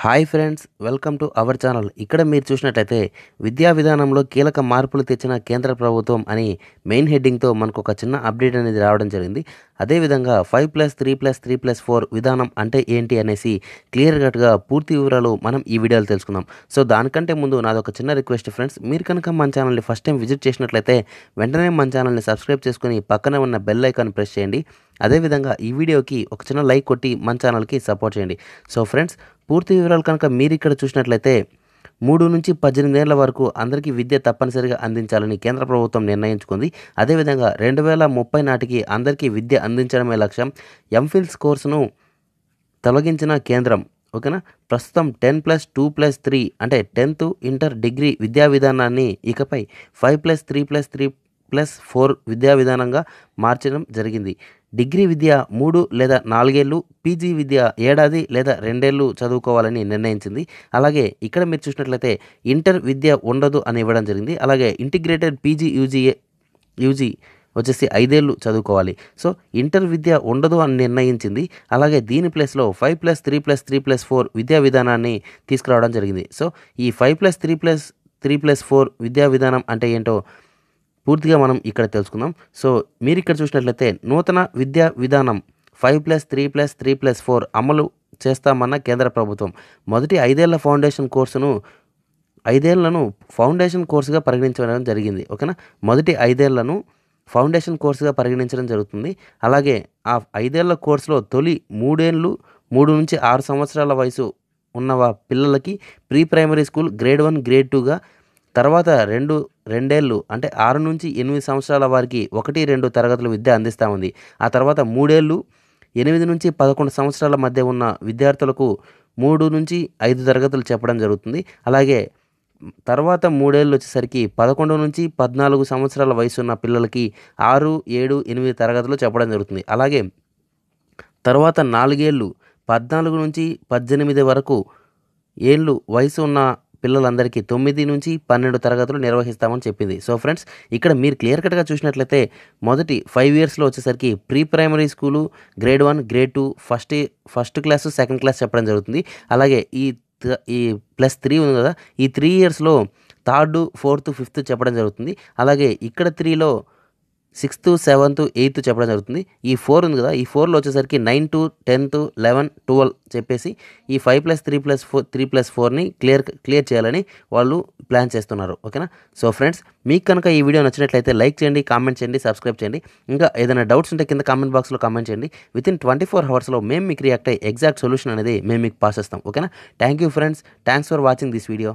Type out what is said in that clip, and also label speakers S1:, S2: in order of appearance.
S1: hi friends welcome to our channel ఇక్కడ మీరు చూసినట్లయితే విద్యా విధానంలో కీలక మార్పులు తెచ్చిన కేంద్ర ప్రభుత్వం అని మెయిన్ హెడ్డింగ్తో మనకు ఒక చిన్న అప్డేట్ అనేది రావడం జరిగింది అదేవిధంగా five plus three plus three plus four విధానం అంటే ఏంటి అనేసి క్లియర్ కట్గా పూర్తి వివరాలు మనం ఈ వీడియోలో తెలుసుకుందాం సో దానికంటే ముందు నాదొక చిన్న రిక్వెస్ట్ ఫ్రెండ్స్ మీరు కనుక మన ఛానల్ని ఫస్ట్ టైం విజిట్ చేసినట్లయితే వెంటనే మన ఛానల్ని సబ్స్క్రైబ్ చేసుకుని పక్కనే ఉన్న బెల్ ఐకాన్ ప్రెస్ చేయండి అదేవిధంగా ఈ వీడియోకి ఒక చిన్న లైక్ కొట్టి మన ఛానల్కి సపోర్ట్ చేయండి సో ఫ్రెండ్స్ పూర్తి వివరాలు కనుక మీరు ఇక్కడ చూసినట్లయితే మూడు నుంచి పద్దెనిమిది ఏళ్ళ వరకు అందరికీ విద్య తప్పనిసరిగా అందించాలని కేంద్ర ప్రభుత్వం నిర్ణయించుకుంది అదేవిధంగా రెండు వేల ముప్పై నాటికి అందరికీ విద్య అందించడమే లక్ష్యం ఎంఫిల్స్ కోర్సును తొలగించిన కేంద్రం ఓకేనా ప్రస్తుతం ten plus two plus three అంటే టెన్త్ ఇంటర్ డిగ్రీ విద్యా విధానాన్ని ఇకపై five plus three plus three plus four విద్యా విధానంగా మార్చడం జరిగింది డిగ్రీ విద్య మూడు లేదా నాలుగేళ్ళు పీజీ విద్య ఏడాది లేదా రెండేళ్ళు చదువుకోవాలని నిర్ణయించింది అలాగే ఇక్కడ మీరు చూసినట్లయితే ఇంటర్ విద్య ఉండదు అని ఇవ్వడం జరిగింది అలాగే ఇంటిగ్రేటెడ్ పీజీ యూజీఏ యూజీ వచ్చేసి ఐదేళ్ళు చదువుకోవాలి సో ఇంటర్ విద్య ఉండదు అని నిర్ణయించింది అలాగే దీని ప్లేస్లో five plus three plus three plus four విద్యా విధానాన్ని తీసుకురావడం జరిగింది సో ఈ five plus three plus three plus four విద్యా విధానం అంటే ఏంటో పూర్తిగా మనం ఇక్కడ తెలుసుకుందాం సో మీరు ఇక్కడ చూసినట్లయితే నూతన విద్యా విధానం five plus three plus three plus four అమలు చేస్తామన్న కేంద్ర ప్రభుత్వం మొదటి ఐదేళ్ల ఫౌండేషన్ కోర్సును ఐదేళ్లను ఫౌండేషన్ కోర్సుగా పరిగణించడం జరిగింది ఓకేనా మొదటి ఐదేళ్లను ఫౌండేషన్ కోర్సుగా పరిగణించడం జరుగుతుంది అలాగే ఆ ఐదేళ్ల కోర్సులో తొలి మూడేళ్ళు మూడు నుంచి ఆరు సంవత్సరాల వయసు ఉన్న పిల్లలకి pre primary school grade one grade టూగా తర్వాత రెండు రెండేళ్ళు అంటే ఆరు నుంచి ఎనిమిది సంవత్సరాల వారికి ఒకటి రెండు తరగతులు విద్య అందిస్తూ ఉంది ఆ తర్వాత మూడేళ్ళు ఎనిమిది నుంచి పదకొండు సంవత్సరాల మధ్య ఉన్న విద్యార్థులకు మూడు నుంచి ఐదు తరగతులు చెప్పడం జరుగుతుంది అలాగే తర్వాత మూడేళ్ళు వచ్చేసరికి పదకొండు నుంచి పద్నాలుగు సంవత్సరాల వయసు ఉన్న పిల్లలకి ఆరు ఏడు ఎనిమిది తరగతులు చెప్పడం జరుగుతుంది అలాగే తర్వాత నాలుగేళ్ళు పద్నాలుగు నుంచి పద్దెనిమిది వరకు ఏళ్ళు వయసు ఉన్న పిల్లలందరికీ తొమ్మిది నుంచి పన్నెండు తరగతులు నిర్వహిస్తామని చెప్పింది సో ఫ్రెండ్స్ ఇక్కడ మీరు క్లియర్ కట్గా చూసినట్లయితే మొదటి ఫైవ్ ఇయర్స్లో వచ్చేసరికి pre primary school grade one grade two first first class second class చెప్పడం జరుగుతుంది అలాగే ఈ ఈ ప్లస్ త్రీ ఉంది కదా ఈ త్రీ ఇయర్స్లో థర్డ్ ఫోర్త్ ఫిఫ్త్ చెప్పడం జరుగుతుంది అలాగే ఇక్కడ త్రీలో సిక్స్త్ సెవెంత్ ఎయిత్ చెప్పడం జరుగుతుంది ఈ ఫోర్ ఉంది కదా ఈ ఫోర్లో వచ్చేసరికి nine to tenth eleven twelve చెప్పేసి ఈ five plus three plus four three plus ఫోర్ని క్లియర్ క్లియర్ చేయాలని వాళ్ళు ప్లాన్ చేస్తున్నారు ఓకేనా సో ఫ్రెండ్స్ మీకు కనుక ఈ వీడియో నచ్చినట్లయితే లైక్ చేయండి కామెంట్ చేయండి సబ్స్క్రైబ్ చేయండి ఇంకా ఏదైనా డౌట్స్ ఉంటే కింద కామెంట్ బాక్స్లో కామెంట్ చేయండి విత్ ఇన్ ట్వంటీ ఫోర్ అవర్స్లో మేము మీకు రియాక్ట్ అయ్యే ఎగ్జాక్ట్ సొల్యూషన్ అనేది మేము మీకు పాస్ చేస్తాం ఓకేనా thank you friends thanks for watching this video